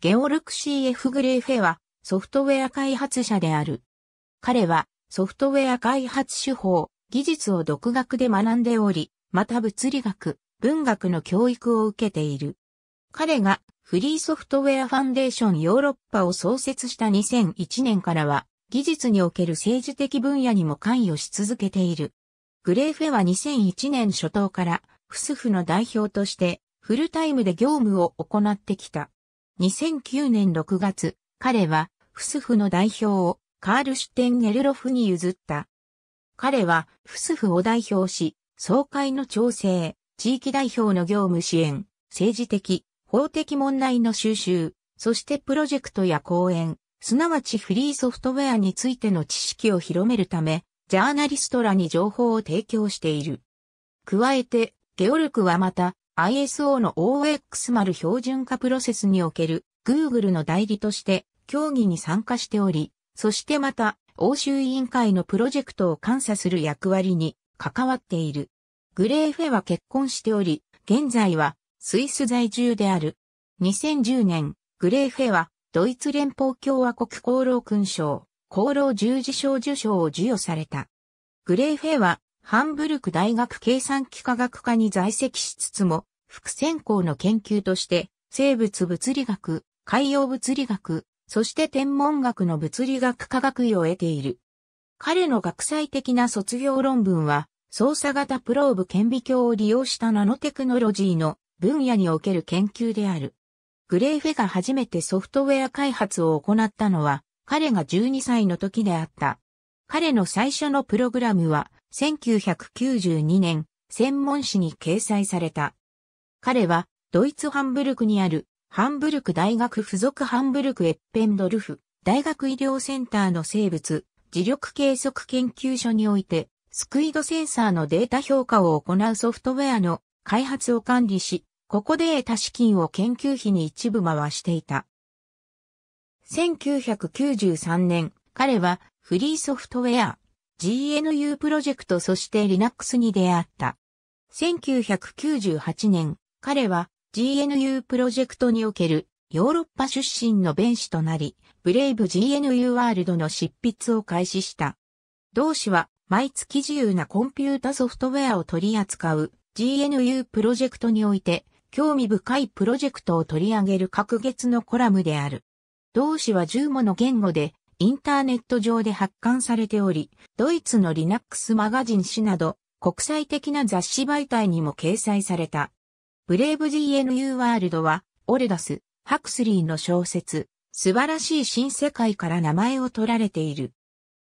ゲオルク CF グレーフェはソフトウェア開発者である。彼はソフトウェア開発手法、技術を独学で学んでおり、また物理学、文学の教育を受けている。彼がフリーソフトウェアファンデーションヨーロッパを創設した2001年からは、技術における政治的分野にも関与し続けている。グレーフェは2001年初頭から、フスフの代表として、フルタイムで業務を行ってきた。2009年6月、彼は、フスフの代表をカール・シュテン・ネルロフに譲った。彼は、フスフを代表し、総会の調整、地域代表の業務支援、政治的、法的問題の収集、そしてプロジェクトや講演、すなわちフリーソフトウェアについての知識を広めるため、ジャーナリストらに情報を提供している。加えて、ゲオルクはまた、ISO の o x 丸標準化プロセスにおける Google の代理として協議に参加しており、そしてまた欧州委員会のプロジェクトを監査する役割に関わっている。グレーフェは結婚しており、現在はスイス在住である。2010年、グレーフェはドイツ連邦共和国功労勲章、功労十字章受章を授与された。グレーフェはハンブルク大学計算機科学科に在籍しつつも、副専攻の研究として、生物物理学、海洋物理学、そして天文学の物理学科学位を得ている。彼の学際的な卒業論文は、操作型プローブ顕微鏡を利用したナノテクノロジーの分野における研究である。グレイフェが初めてソフトウェア開発を行ったのは、彼が12歳の時であった。彼の最初のプログラムは、1992年、専門誌に掲載された。彼は、ドイツハンブルクにある、ハンブルク大学附属ハンブルクエッペンドルフ、大学医療センターの生物、磁力計測研究所において、スクイードセンサーのデータ評価を行うソフトウェアの開発を管理し、ここで得た資金を研究費に一部回していた。1993年、彼はフリーソフトウェア GNU プロジェクトそして Linux に出会った。1998年、彼は GNU プロジェクトにおけるヨーロッパ出身の弁士となり、ブレイブ GNU ワールドの執筆を開始した。同氏は毎月自由なコンピュータソフトウェアを取り扱う GNU プロジェクトにおいて興味深いプロジェクトを取り上げる各月のコラムである。同氏は10もの言語でインターネット上で発刊されており、ドイツのリナックスマガジン誌など、国際的な雑誌媒体にも掲載された。ブレイブ GNU ワールドは、オレダス、ハクスリーの小説、素晴らしい新世界から名前を取られている。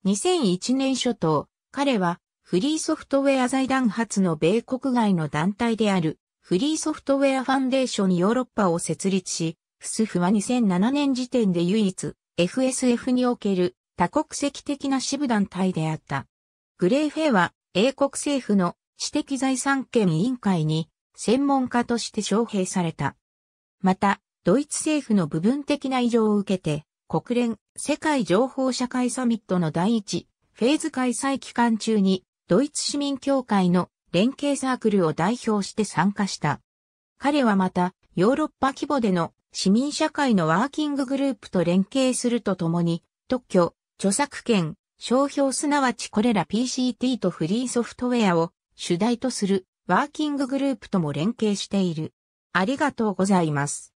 2001年初頭、彼は、フリーソフトウェア財団発の米国外の団体である、フリーソフトウェアファンデーションヨーロッパを設立し、フスフは2007年時点で唯一、FSF における多国籍的な支部団体であった。グレイフェイは英国政府の私的財産権委員会に専門家として招聘された。また、ドイツ政府の部分的な異常を受けて、国連世界情報社会サミットの第一フェーズ開催期間中にドイツ市民協会の連携サークルを代表して参加した。彼はまた、ヨーロッパ規模での市民社会のワーキンググループと連携するとともに、特許、著作権、商標すなわちこれら PCT とフリーソフトウェアを主題とするワーキンググループとも連携している。ありがとうございます。